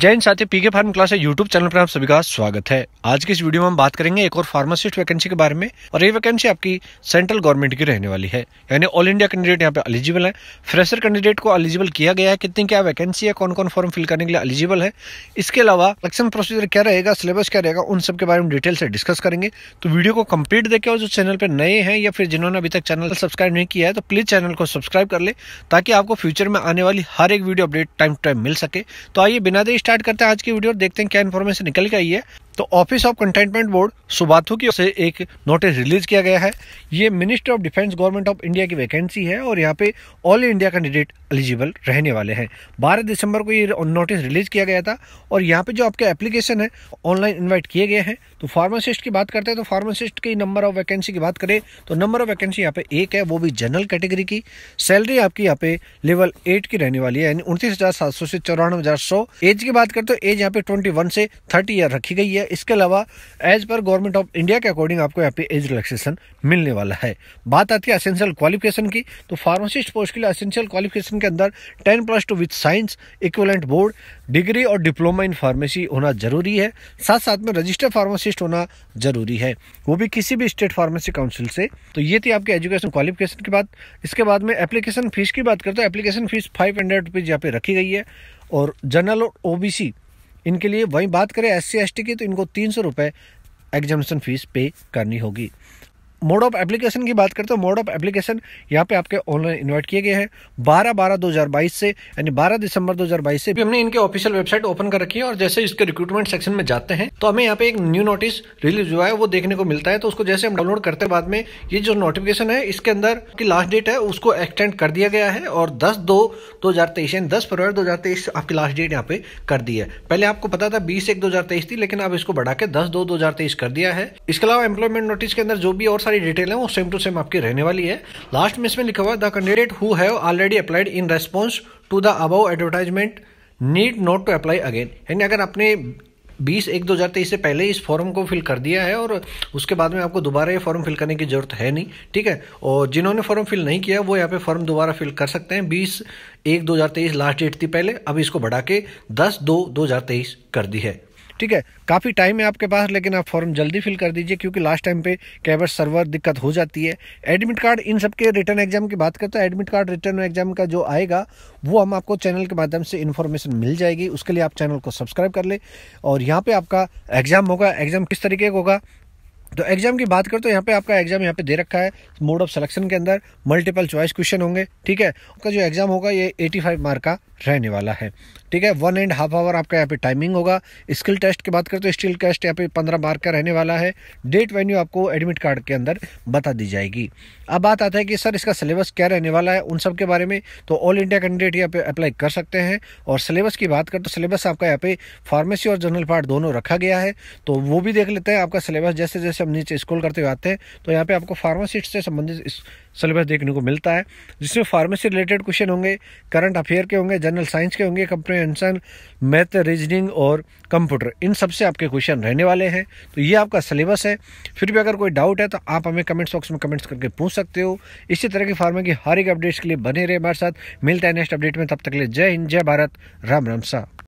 जैन साथी PK pharm class YouTube channel पर आप सभी का स्वागत है आज की इस वीडियो में हम बात करेंगे एक और फार्मासिस्ट वैकेंसी के बारे में और ये वैकेंसी आपकी सेंट्रल गवर्नमेंट की रहने वाली है यानी ऑल इंडिया कैंडिडेट यहाँ पे एलिजिबल है फ्रेशर कैंडिडेट को एलिजिबल किया गया है कितनी क्या वैकेंसी है कौन कौन फॉर्म फिल करने के लिए एलिजिबल है इसके अलावा इलेक्शन प्रोसीजर क्या रहेगा सिलेबस क्या रहेगा उन सब के बारे में डिटेल से डिस्कस करेंगे तो वीडियो को कम्प्लीट देखे और जो चैनल पर नए हैं या फिर जिन्होंने अभी तक चैनल सब्सक्राइब नहीं किया है तो प्लीज चैनल को सब्सक्राइब कर ले ताकि आपको फ्यूचर में आने वाली हर एक video update time to time मिल सके तो आइए बिना देश स्टार्ट करते हैं आज की वीडियो और देखते हैं क्या इन्फॉर्मेशन निकल के आई है तो office of cantonment board Subathu की ओर से एक नोटिस रिलीज किया गया है ये minister of defence government of India की वैकेंसी है और यहाँ पे ऑल इंडिया कैंडिडेट एलिजिबल रहने वाले हैं बारह दिसंबर को ये नोटिस रिलीज किया गया था और यहाँ पे जो आपके एप्लीकेशन है ऑनलाइन इन्वाइट किए गए हैं तो फार्मासिस्ट की बात करते हैं तो फार्मासिस्ट की नंबर ऑफ वैकेंसी की बात करें तो नंबर ऑफ वैकेंसी यहाँ पे एक है वो भी जनरल कैटेगरी की सैलरी आपकी यहाँ पे लेवल एट की रहने वाली है यानी उनतीस से चौरानवे एज की बात करते हो तो एज यहाँ पे ट्वेंटी से थर्टी ईयर रखी गई है है इसके अलावा एज पर गवर्नमेंट ऑफ इंडिया के अकॉर्डिंग आपको यहाँ पे एज रिलैक्सेशन मिलने वाला है बात आती है असेंशियल क्वालिफिकेशन की तो फार्मासिस्ट पोस्ट के लिए असेंशियल क्वालिफिकेशन के अंदर ten plus two with science equivalent board degree और डिप्लोमा इन फार्मेसी होना जरूरी है साथ साथ में रजिस्टर्ड फार्मासिस्ट होना जरूरी है वो भी किसी भी स्टेट फार्मेसी काउंसिल से तो ये थी आपके एजुकेशन क्वालिफिकेशन की बात इसके बाद में एप्लीकेशन फीस की बात करते हैं application fees five hundred rupees यहाँ पे रखी गई है और जनरल और ओबीसी इनके लिए वहीं बात करें एस सी की तो इनको तीन सौ रुपये एग्जामेशन फ़ीस पे करनी होगी मोड ऑफ एप्लीकेशन की बात करते हो मोड ऑफ एप्लीकेशन यहाँ पे आपके ऑनलाइन इन्वाइट किए गए हैं बारह बारह दो हजार बाईस से यानी बारह दिसंबर दो हजार बाईस से भी हमने इनके ऑफिशियल वेबसाइट ओपन कर रखी है और जैसे इसके रिक्रूटमेंट सेक्शन में जाते हैं तो हमें यहाँ पे एक न्यू नोटिस रिलीज हुआ है वो देखने को मिलता है तो उसको जैसे हम डाउनलोड करते बाद में ये जो नोटिफिकेशन है इसके अंदर की लास्ट डेट है उसको एक्सटेंड कर दिया गया है और दस दो दो हजार तेईस यानी दस फरवरी दो हजार तेईस आपकी लास्ट डेट यहाँ पे कर दी है पहले आपको पता था बीस एक दो हजार तेईस थी लेकिन अब इसको बढ़ा के दस दो दो हजार तेईस कर दिया है इसके अलावा एम्प्लॉयमेंट नोटिस के अंदर जो भी और सारी डिटेल है वो सेम टू सेम आपकी रहने वाली है लास्ट में इसमें लिखा हुआ है the candidate who have already applied in response to the above advertisement need not to apply again यानी अगर आपने 20 एक दो हज़ार तेईस से पहले इस फॉर्म को फिल कर दिया है और उसके बाद में आपको दोबारा ये फॉर्म फिल करने की ज़रूरत है नहीं ठीक है और जिन्होंने फॉर्म फिल नहीं किया वो यहाँ पे फॉर्म दोबारा फिल कर सकते हैं 20 एक दो हज़ार तेईस लास्ट डेट थी पहले अब इसको बढ़ा के दस दो दो हज़ार तेईस कर दी है ठीक है काफ़ी टाइम है आपके पास लेकिन आप फॉर्म जल्दी फिल कर दीजिए क्योंकि लास्ट टाइम पे कैबर सर्वर दिक्कत हो जाती है एडमिट कार्ड इन सब के रिटर्न एग्जाम की बात करते हैं एडमिट कार्ड रिटर्न एग्जाम का जो आएगा वो हम आपको चैनल के माध्यम से इन्फॉर्मेशन मिल जाएगी उसके लिए आप चैनल को सब्सक्राइब कर ले और यहाँ पर आपका एग्जाम होगा एग्जाम किस तरीके का होगा तो एग्जाम की बात करते तो यहाँ पे आपका एग्जाम यहाँ पे दे रखा है मोड ऑफ सिलेक्शन के अंदर मल्टीपल चॉइस क्वेश्चन होंगे ठीक है उसका जो एग्जाम होगा ये 85 मार्क का रहने वाला है ठीक है वन एंड हाफ आवर आपका यहाँ पे टाइमिंग होगा स्किल टेस्ट की बात करें तो स्टिल टेस्ट यहाँ पे पंद्रह बार का रहने वाला है डेट वेन्यू आपको एडमिट कार्ड के अंदर बता दी जाएगी अब बात आता है कि सर इसका सिलेबस क्या रहने वाला है उन सब के बारे में तो ऑल इंडिया कैंडिडेट यहाँ पे अप्लाई कर सकते हैं और सिलेबस की बात करें तो सिलेबस आपका यहाँ पे फार्मेसी और जनरल पार्ट दोनों रखा गया है तो वो भी देख लेते हैं आपका सिलेबस जैसे जैसे हम नीचे स्कूल करते हुए आते हैं तो यहाँ पे आपको फार्मासिस्ट से संबंधित सिलेबस देखने को मिलता है जिसमें फार्मेसी रिलेटेड क्वेश्चन होंगे करंट अफेयर के होंगे जनरल साइंस के होंगे कंप्रेंशन मैथ रीजनिंग और कंप्यूटर इन सब से आपके क्वेश्चन रहने वाले हैं तो ये आपका सिलेबस है फिर भी अगर कोई डाउट है तो आप हमें कमेंट्स बॉक्स में कमेंट्स करके पूछ सकते हो इसी तरह की फार्मा की हर एक अपडेट्स के लिए बने रहे हमारे साथ मिलता है नेक्स्ट अपडेट में तब तक के लिए जय हिंद जय भारत राम राम साहब